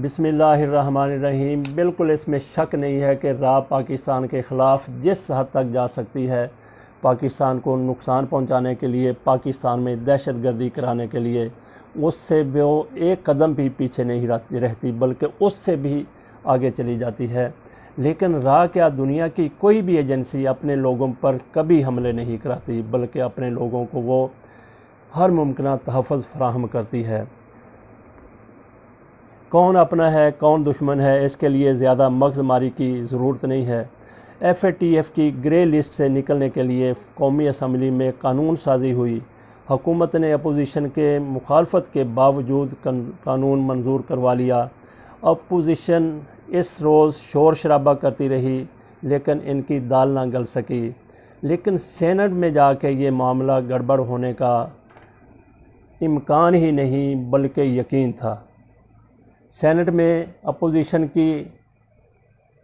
बिसमीम बिल्कुल इसमें शक नहीं है कि रा पाकिस्तान के ख़िलाफ़ जिस हद तक जा सकती है पाकिस्तान को नुकसान पहुंचाने के लिए पाकिस्तान में दहशत गर्दी कराने के लिए उससे वो एक कदम भी पीछे नहीं रहती बल्कि उससे भी आगे चली जाती है लेकिन रा क्या दुनिया की कोई भी एजेंसी अपने लोगों पर कभी हमले नहीं कराती बल्कि अपने लोगों को वो हर मुमकिन तहफ़ फ़राहम करती है कौन अपना है कौन दुश्मन है इसके लिए ज़्यादा मगजमारी की ज़रूरत नहीं है एफ टी एफ की ग्रे लिस्ट से निकलने के लिए कौमी असम्बली में कानून साजी हुई हुकूमत ने अपोजिशन के मुखालफत के बावजूद कानून मंजूर करवा लिया अपोजिशन इस रोज़ शोर शराबा करती रही लेकिन इनकी दाल ना गल सकी लेकिन सेनेट में जाके ये मामला गड़बड़ होने का इम्कान ही नहीं बल्कि यकीन था सेनेट में अपोजिशन की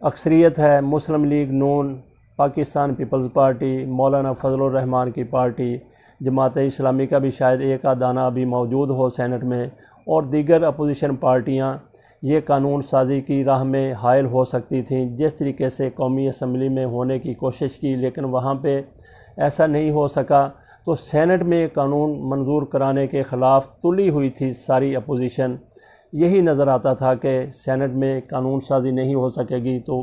अक्सरियत है मुस्लिम लीग नून पाकिस्तान पीपल्स पार्टी मौलाना फजल रहमान की पार्टी जमात इस्लामी का भी शायद एक आदाना अभी मौजूद हो सेनेट में और दीगर अपोजिशन पार्टियां ये कानून साजी की राह में हायल हो सकती थीं जिस तरीके से कौमी असम्बली में होने की कोशिश की लेकिन वहाँ पे ऐसा नहीं हो सका तो सेनेट में कानून मंजूर कराने के ख़िलाफ़ तुली हुई थी सारी अपोजिशन यही नज़र आता था कि सेनेट में कानून साजी नहीं हो सकेगी तो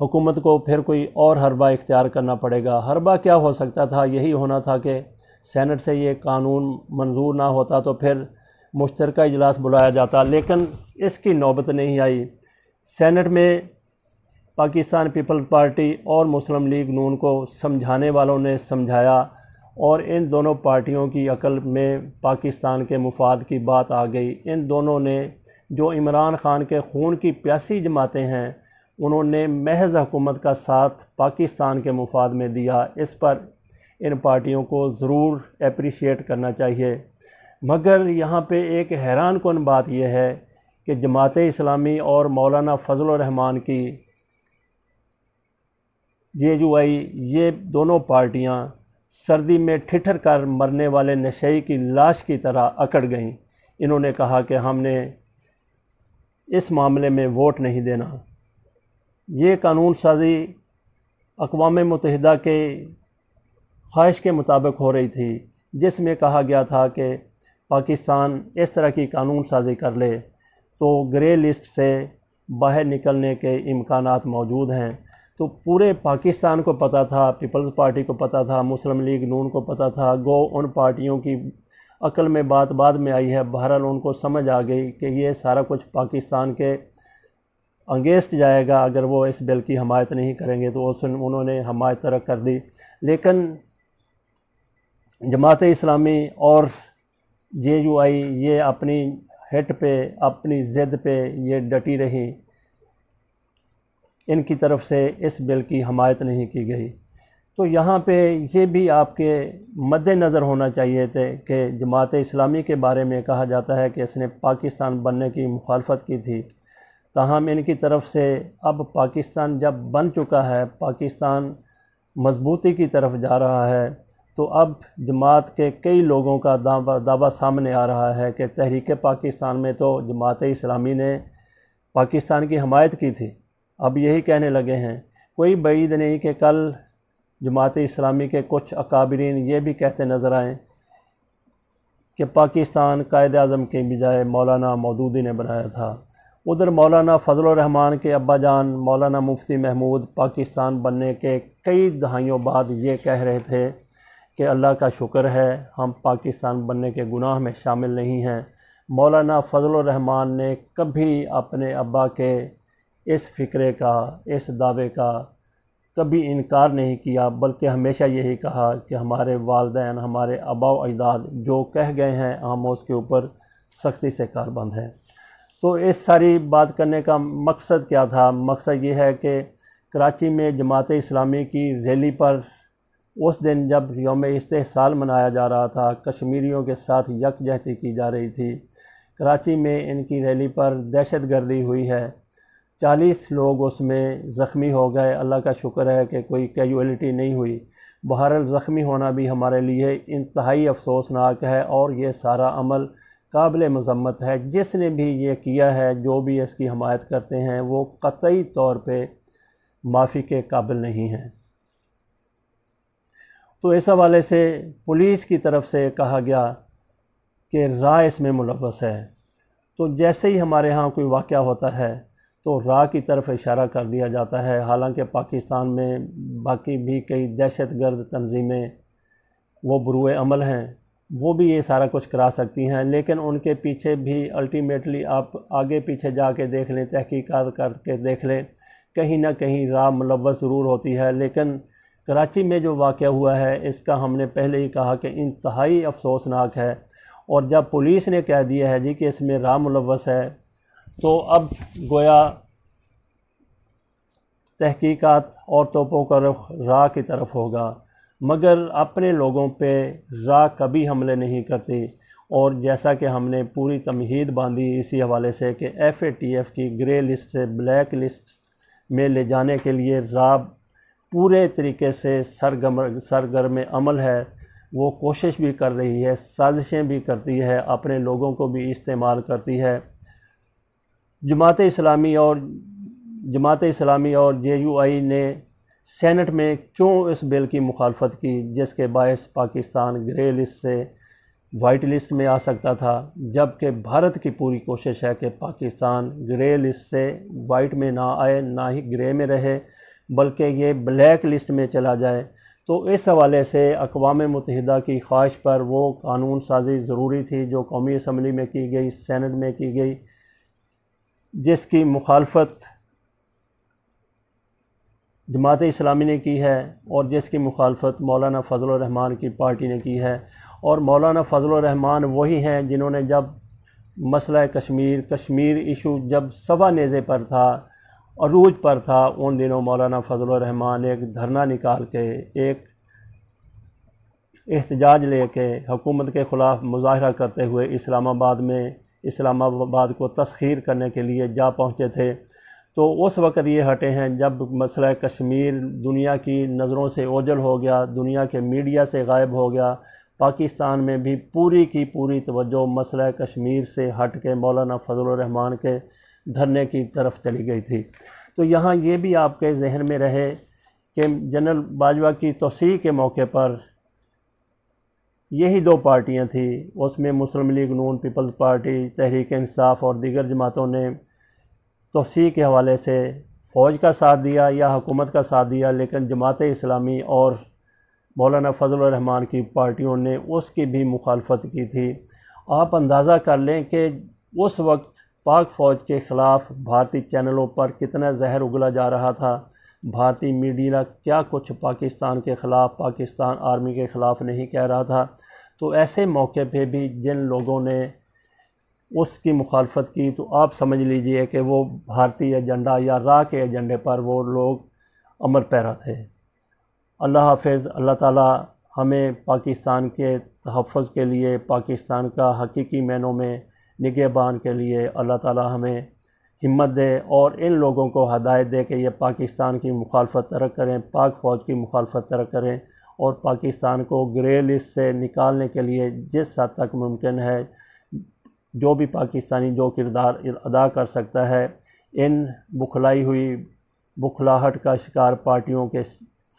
हुकूमत को फिर कोई और हरबा इख्तियार करना पड़ेगा हरबा क्या हो सकता था यही होना था कि सेनेट से ये कानून मंजूर ना होता तो फिर मुश्तर इजलास बुलाया जाता लेकिन इसकी नौबत नहीं आई सेनेट में पाकिस्तान पीपल्स पार्टी और मुस्लिम लीग नून को समझाने वालों ने समझाया और इन दोनों पार्टियों की अकल में पाकिस्तान के मुफाद की बात आ गई इन दोनों ने जो इमरान ख़ान के खून की प्यासी जमाते हैं उन्होंने महज हुकूमत का साथ पाकिस्तान के मुफाद में दिया इस पर इन पार्टियों को ज़रूर अप्रिशिएट करना चाहिए मगर यहाँ पे एक हैरान कन बात यह है कि जमात इस्लामी और मौलाना फ़जल रहमान की जे यू आई ये दोनों पार्टियाँ सर्दी में ठिठर कर मरने वाले नशई की लाश की तरह अकड़ गईं इन्होंने कहा कि हमने इस मामले में वोट नहीं देना ये कानून साजी अकवा मतहदा के ख्वाहिश के मुताबिक हो रही थी जिसमें कहा गया था कि पाकिस्तान इस तरह की कानून साजी कर ले तो ग्रे लिस्ट से बाहर निकलने के इम्कान मौजूद हैं तो पूरे पाकिस्तान को पता था पीपल्स पार्टी को पता था मुस्लिम लीग नून को पता था गो उन पार्टियों की अकल में बात बाद में आई है बहरहाल उनको समझ आ गई कि ये सारा कुछ पाकिस्तान के अंगेस्ट जाएगा अगर वो इस बिल की हमायत नहीं करेंगे तो उस उन्होंने हमायत तरह कर दी लेकिन जमात इस्लामी और जे यू आई ये अपनी हिट पे अपनी ज़िद पे ये डटी रही इनकी तरफ से इस बिल की हमायत नहीं की गई तो यहाँ पे ये भी आपके मद्दनज़र होना चाहिए थे कि जमात इस्लामी के बारे में कहा जाता है कि इसने पाकिस्तान बनने की मुखालफत की थी ताहम इनकी तरफ से अब पाकिस्तान जब बन चुका है पाकिस्तान मजबूती की तरफ जा रहा है तो अब जमात के कई लोगों का दावा दावा सामने आ रहा है कि तहरीक पाकिस्तान में तो जमात इस्लामी ने पाकिस्तान की हमायत की थी अब यही कहने लगे हैं कोई बैद नहीं कि कल जमात इस्लामी के कुछ अकाबरीन ये भी कहते नज़र आएँ कि पाकिस्तान कायद अज़म के बजाय मौलाना मौदूदी ने बनाया था उधर मौलाना फ़जलरहमान के अब्बा जान मौलाना मुफ्ती महमूद पाकिस्तान बनने के कई दहाइयों बाद ये कह रहे थे कि अल्लाह का शुक्र है हम पाकिस्तान बनने के गुनाह में शामिल नहीं हैं मौलाना फ़जलरहमान ने कभी अपने अब्बा के इस फ़िक्रे का इस दावे का कभी इनकार नहीं किया बल्कि हमेशा यही कहा कि हमारे वालदेन हमारे आबा अजदाद जो कह गए हैं हम उसके ऊपर सख्ती से कारबंद हैं तो इस सारी बात करने का मकसद क्या था मकसद ये है कि कराची में जमात इस्लामी की रैली पर उस दिन जब योम इस्तेसाल मनाया जा रहा था कश्मीरियों के साथ यकजहती की जा रही थी कराची में इनकी रैली पर दहशत गर्दी हुई है चालीस लोग उसमें ज़ख्मी हो गए अल्लाह का शुक्र है कि कोई कैजुअलिटी नहीं हुई बहर ज़ख्मी होना भी हमारे लिए इंतहाई अफसोसनाक है और ये सारा अमल काबिल मजम्मत है जिसने भी ये किया है जो भी इसकी हमायत करते हैं वो कतई तौर पर माफ़ी के काबिल नहीं हैं तो इस हवाले से पुलिस की तरफ से कहा गया कि राय इसमें मुलवस है तो जैसे ही हमारे यहाँ कोई वाक़ होता है तो रा की तरफ इशारा कर दिया जाता है हालांकि पाकिस्तान में बाकी भी कई दहशत गर्द तंजीमें वो बुरुए अमल हैं वो भी ये सारा कुछ करा सकती हैं लेकिन उनके पीछे भी अल्टीमेटली आप आगे पीछे जा के देख लें तहकीकात करके देख लें कहीं ना कहीं राह मुलवस ज़रूर होती है लेकिन कराची में जो वाक़ हुआ है इसका हमने पहले ही कहा कि इंतहाई अफसोसनाक है और जब पुलिस ने कह दिया है जी कि इसमें राह मुलव है तो अब गोया तहकीकात और तोपों का रुख रा की तरफ होगा मगर अपने लोगों पे रा कभी हमले नहीं करती और जैसा कि हमने पूरी तमहीद बांधी इसी हवाले से कि एफ़ ए टी एफ़ की ग्रे लिस्ट से ब्लैक लिस्ट में ले जाने के लिए रा पूरे तरीके से सरगम सरगर्म अमल है वो कोशिश भी कर रही है साजिशें भी करती है अपने लोगों को भी इस्तेमाल करती है जमात इस्लामी और जमात इस्लामी और जे यू आई ने सेनेट में क्यों इस बिल की मुखालफत की जिसके बायस पाकिस्तान ग्रे लिस्ट से वाइट लिस्ट में आ सकता था जबकि भारत की पूरी कोशिश है कि पाकिस्तान ग्रे लिस्ट से वाइट में ना आए ना ही ग्रे में रहे बल्कि ये ब्लैक लिस्ट में चला जाए तो इस हवाले से अकवा मुतहदा की ख्वाहिश पर वो कानून साजी ज़रूरी थी जो कौमी असम्बली में की गई सैनट में की गई जिसकी मुखालफत जमात इस्लामी ने की है और जिसकी मुखालफत मौलाना फजल रहमान की पार्टी ने की है और मौलाना फजल रहमान वही हैं जिन्होंने जब मसला कश्मीर कश्मीर इशू जब सवा नेज़े पर था अरूज पर था उन दिनों मौलाना फजल रहमान एक धरना निकाल के एक एहतजाज ले के हुकूमत के ख़िलाफ़ मुजाहरा करते हुए इस्लामाबाद में इस्लामाबाद को तस्खीर करने के लिए जा पहुँचे थे तो उस वक़्त ये हटे हैं जब मसला कश्मीर दुनिया की नज़रों से ओझल हो गया दुनिया के मीडिया से गायब हो गया पाकिस्तान में भी पूरी की पूरी तवज्जो मसला कश्मीर से हट के मौलाना फजलरहमान के धरने की तरफ चली गई थी तो यहाँ ये भी आपके जहन में रहे कि जनरल बाजवा की तोसी के मौके पर यही दो पार्टियाँ थी उसमें मुस्लिम लीग नून पीपल्स पार्टी तहरीक इंसाफ और दीगर जमातों ने तोसी के हवाले से फ़ौज का साथ दिया या हुकूमत का साथ दिया लेकिन जमात इस्लामी और मौलाना फजल रहमान की पार्टियों ने उसकी भी मुखालफत की थी आप अंदाज़ा कर लें कि उस वक्त पाक फ़ौज के ख़िलाफ़ भारतीय चैनलों पर कितना जहर उगला जा रहा था भारतीय मीडिया क्या कुछ पाकिस्तान के ख़िलाफ़ पाकिस्तान आर्मी के ख़िलाफ़ नहीं कह रहा था तो ऐसे मौके पे भी जिन लोगों ने उसकी मुखालफत की तो आप समझ लीजिए कि वो भारतीय एजेंडा या रा के एजेंडे पर वो लोग अमर पैरा थे अल्लाह हाफिज़ अल्लाह ताला हमें पाकिस्तान के तहफ़ के लिए पाकिस्तान का हकीकी मैनों में निगेबान के लिए अल्लाह ताला हमें हिम्मत दे और इन लोगों को हदायत दे कि ये पाकिस्तान की मुखालफत तरक करें पाक फ़ौज की मुखालफत तरक करें और पाकिस्तान को ग्रे लिस्ट से निकालने के लिए जिस हद तक मुमकिन है जो भी पाकिस्तानी जो किरदार अदा कर सकता है इन बुखलाई हुई बुखलाहट का शिकार पार्टियों के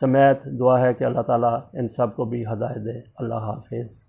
समेत दुआ है कि अल्लाह ताला इन सब को भी हदायत दे अल्लाह हाफिज़